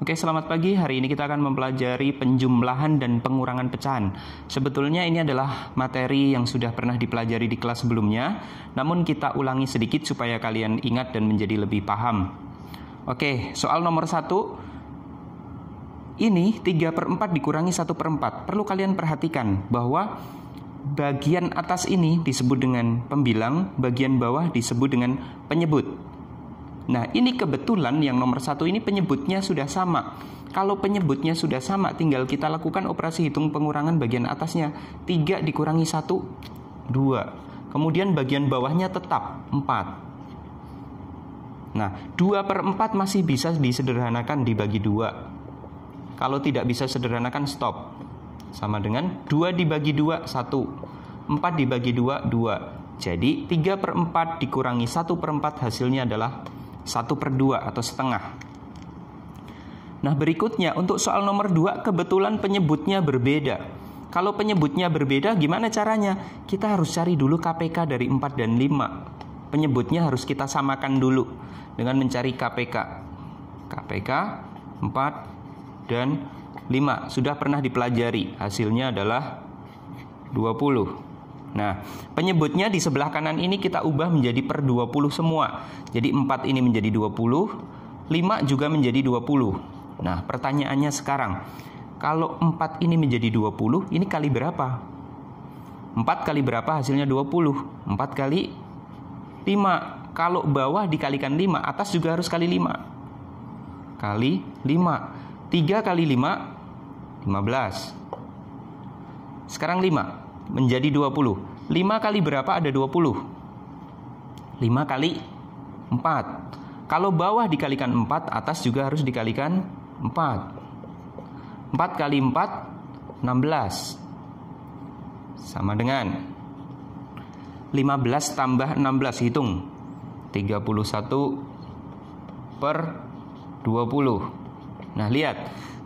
Oke, selamat pagi. Hari ini kita akan mempelajari penjumlahan dan pengurangan pecahan. Sebetulnya ini adalah materi yang sudah pernah dipelajari di kelas sebelumnya, namun kita ulangi sedikit supaya kalian ingat dan menjadi lebih paham. Oke, soal nomor satu. Ini 3 per 4 dikurangi 1 per 4. Perlu kalian perhatikan bahwa bagian atas ini disebut dengan pembilang, bagian bawah disebut dengan penyebut. Nah, ini kebetulan yang nomor satu ini penyebutnya sudah sama. Kalau penyebutnya sudah sama, tinggal kita lakukan operasi hitung pengurangan bagian atasnya. 3 dikurangi 1, 2. Kemudian bagian bawahnya tetap 4. Nah, 2 per 4 masih bisa disederhanakan dibagi 2. Kalau tidak bisa sederhanakan, stop. Sama dengan 2 dibagi 2, 1. 4 dibagi 2, 2. Jadi 3 per 4 dikurangi 1 per 4 hasilnya adalah 1 per 2 atau setengah. Nah berikutnya untuk soal nomor 2 kebetulan penyebutnya berbeda. Kalau penyebutnya berbeda gimana caranya? Kita harus cari dulu KPK dari 4 dan 5. Penyebutnya harus kita samakan dulu dengan mencari KPK. KPK 4 dan 5 sudah pernah dipelajari. Hasilnya adalah 20. Nah, penyebutnya di sebelah kanan ini kita ubah menjadi per 20 semua. Jadi 4 ini menjadi 20, 5 juga menjadi 20. Nah, pertanyaannya sekarang, kalau 4 ini menjadi 20, ini kali berapa? 4 kali berapa hasilnya 20? 4 kali 5. Kalau bawah dikalikan 5, atas juga harus kali 5. Kali 5. 3 kali 5, 15. Sekarang 5 menjadi 20. 5 kali berapa ada 20? 5 kali 4. Kalau bawah dikalikan 4, atas juga harus dikalikan 4. 4 kali 4, 16. Sama dengan 15 tambah 16, hitung. 31 per 20. Nah, lihat.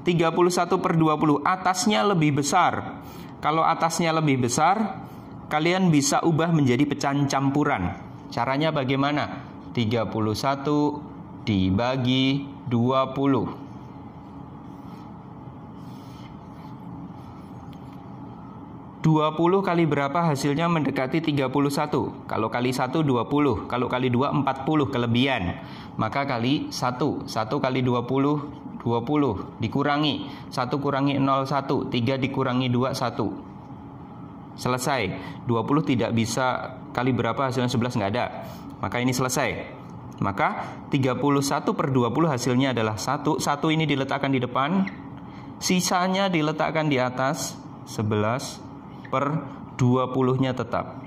31 per 20 atasnya lebih besar kalau atasnya lebih besar, kalian bisa ubah menjadi pecahan campuran. Caranya bagaimana? 31 dibagi 20. 20 kali berapa hasilnya mendekati 31. Kalau kali 1 20, kalau kali 2 40 kelebihan. Maka kali 1, 1 kali 20 20 dikurangi 1 kurangi 0 1, 3 dikurangi 2 1. Selesai. 20 tidak bisa kali berapa hasilnya 11 nggak ada. Maka ini selesai. Maka 31 per 20 hasilnya adalah 1 1 ini diletakkan di depan Sisanya diletakkan di atas 11 per 20-nya tetap.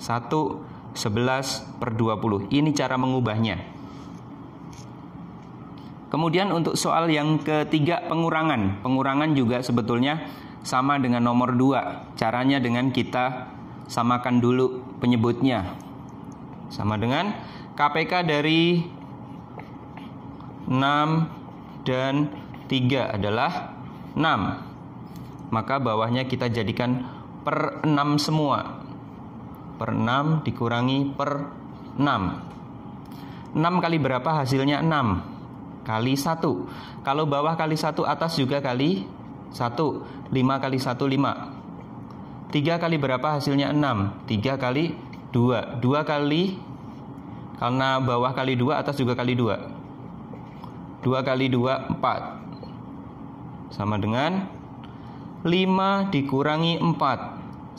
1 11 per 20. Ini cara mengubahnya. Kemudian untuk soal yang ketiga pengurangan. Pengurangan juga sebetulnya sama dengan nomor 2. Caranya dengan kita samakan dulu penyebutnya. Sama dengan KPK dari 6 dan 3 adalah 6 maka bawahnya kita jadikan per 6 semua. Per 6 dikurangi per 6. 6 kali berapa hasilnya 6 kali 1. Kalau bawah kali 1 atas juga kali 1. 5 kali 1 5. 3 kali berapa hasilnya 6. 3 kali 2. 2 kali karena bawah kali 2 atas juga kali 2. 2 kali 2 4 sama dengan 5 dikurangi 4 1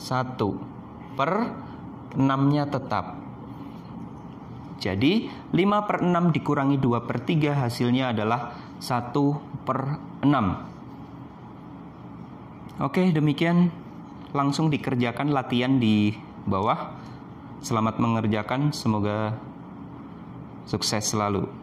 per 6 nya tetap jadi 5 per 6 dikurangi 2 per 3 hasilnya adalah 1 per 6 Oke demikian langsung dikerjakan latihan di bawah Selamat mengerjakan semoga sukses selalu